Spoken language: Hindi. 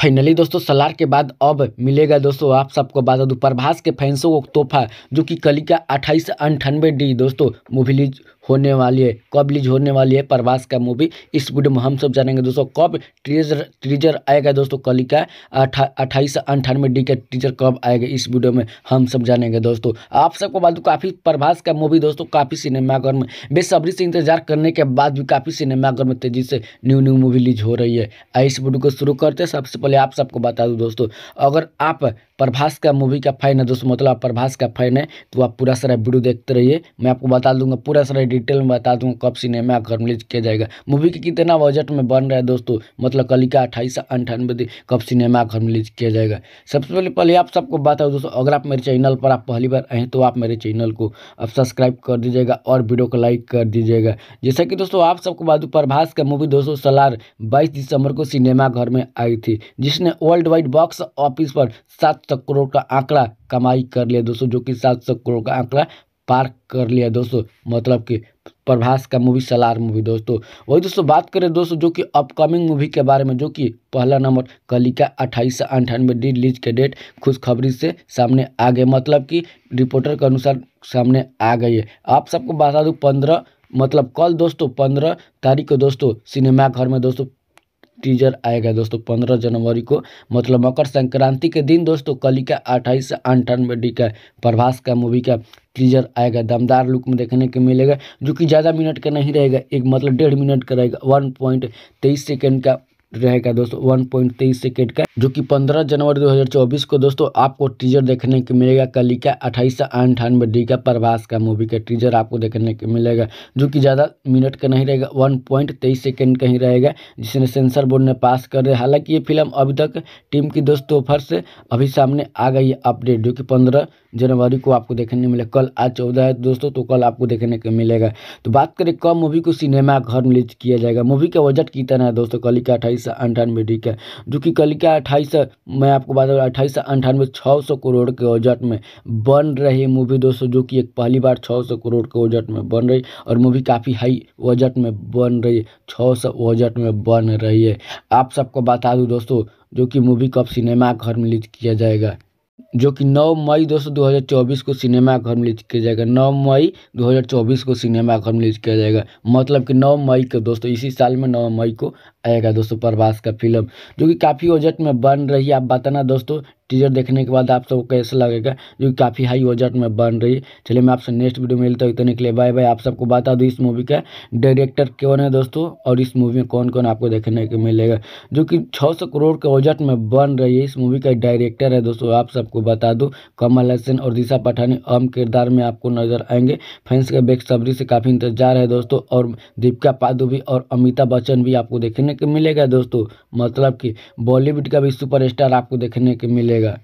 फाइनली दोस्तों सलार के बाद अब मिलेगा दोस्तों आप सबको बात दूँ प्रभास के फैंसों को तोहफा जो कि का अट्ठाईस अंठानवे डी दोस्तों मूवी लीज होने वाली है कब रिलीज होने वाली है प्रभास का मूवी इस वीडियो में हम सब जानेंगे दोस्तों कब ट्रीजर ट्रीजर आएगा दोस्तों का अट्ठाईस अंठानवे डी का ट्रीजर कब आएगा इस वीडियो में हम सब जानेंगे दोस्तों आप सबको बात दूँ तो काफ़ी प्रभास का मूवी दोस्तों काफ़ी सिनेमाघर में बेसब्री से इंतजार करने के बाद भी काफ़ी सिनेमाघर में तेजी से न्यू न्यू मूवी रिलीज हो रही है इस वीडियो को शुरू करते सबसे पहले आप सबको बता दूँ दोस्तों अगर आप प्रभास का मूवी का फैन है दोस्तों मतलब आप प्रभास का फैन है तो आप पूरा सारा वीडियो देखते रहिए मैं आपको बता दूंगा पूरा सारा डिटेल में बता दूंगा कब सिनेमा घर रिलीज किया जाएगा मूवी के कितना बजट में बन रहा है दोस्तों मतलब कलिका अट्ठाईस अंठानवे कब सिनेमा घर रिलीज किया जाएगा सबसे पहले पहले आप सबको बताऊँ दोस्तों अगर आप मेरे चैनल पर आप पहली बार आए तो आप मेरे चैनल को आप सब्सक्राइब कर दीजिएगा और वीडियो को लाइक कर दीजिएगा जैसा कि दोस्तों आप सबको बात प्रभास का मूवी दोस्तों सलार बाईस दिसंबर को सिनेमा घर में आई थी जिसने वर्ल्ड वाइड बॉक्स ऑफिस पर सात सौ करोड़ का आंकड़ा कमाई कर लिया दोस्तों जो कि सात सौ करोड़ का आंकड़ा पार कर लिया दोस्तों मतलब कि प्रभास का मूवी सलार मूवी दोस्तों वही दोस्तों बात करें दोस्तों जो कि अपकमिंग मूवी के बारे में जो कि पहला नंबर कलिका अट्ठाईस अंठानवे रिलीज के डेट खुशखबरी से सामने आ गए मतलब कि रिपोर्टर के अनुसार सामने आ गई है आप सबको बता दूँ पंद्रह मतलब कल दोस्तों पंद्रह तारीख को दोस्तों सिनेमा घर में दोस्तों टीजर आएगा दोस्तों पंद्रह जनवरी को मतलब मकर संक्रांति के दिन दोस्तों कलिका अट्ठाईस से अंठानवे डी का प्रभास का मूवी का टीजर आएगा दमदार लुक में देखने को मिलेगा जो कि ज़्यादा मिनट का नहीं रहेगा एक मतलब डेढ़ मिनट का रहेगा वन पॉइंट तेईस सेकेंड का रहेगा दोस्तों वन पॉइंट तेईस सेकेंड का जो कि पंद्रह जनवरी 2024 को दोस्तों आपको टीजर देखने को मिलेगा कलिका अट्ठाईस अंठानवे डी का प्रभास का मूवी का टीजर आपको देखने को मिलेगा जो कि ज़्यादा मिनट का नहीं रहेगा वन पॉइंट तेईस सेकेंड का ही रहेगा जिसने सेंसर बोर्ड ने पास कर दिया हालांकि ये फिल्म अभी तक टीम की दोस्तों ऑफर से अभी सामने आ गई है अपडेट जो कि पंद्रह जनवरी को आपको देखने मिलेगा कल आज चौदह है दोस्तों तो कल आपको देखने को मिलेगा तो बात करें कब मूवी को सिनेमा घर में रिलीज किया जाएगा मूवी का बजट कितना है दोस्तों कलिका अट्ठाईस अट्ठाईस अंठानवे ठीक है जो कि कल क्या अट्ठाईस मैं आपको बता दूँ अट्ठाईस अंठानवे छः सौ करोड़ के ओजट में बन रही मूवी दोस्तों जो कि एक पहली बार छः सौ करोड़ के ओजट में बन रही और मूवी काफ़ी हाई ओजट में बन रही है छः सौ बजट में बन रही है आप सबको बता दूँ दोस्तों जो कि मूवी कब सिनेमा घर में रिलीज किया जाएगा जो कि 9 मई दोस्तों 2024 को सिनेमा घर में रिलीज किया जाएगा 9 मई 2024 को सिनेमा घर में रिलीज किया जाएगा मतलब कि 9 मई को दोस्तों इसी साल में 9 मई को आएगा दोस्तों प्रभास का फिल्म जो कि काफ़ी बजट में बन रही है आप बताना दोस्तों टीजर देखने के बाद आप सबको कैसा लगेगा जो कि काफ़ी हाई बजट में बन रही है चलिए मैं आपसे नेक्स्ट वीडियो में मिलता हूँ इतने के लिए बाय बाय आप सबको बता दूँ इस मूवी का डायरेक्टर कौन है दोस्तों और इस मूवी में कौन कौन आपको देखने को मिलेगा जो कि छः करोड़ के बजट में बन रही है इस मूवी का डायरेक्टर है दोस्तों आप सबको बता दूं कमल हसन और दिशा पठानी अहम किरदार में आपको नजर आएंगे फैंस के बेखसब्री से काफ़ी इंतजार है दोस्तों और दीपिका भी और अमिताभ बच्चन भी आपको देखने को मिलेगा दोस्तों मतलब कि बॉलीवुड का भी सुपर आपको देखने को मिलेगा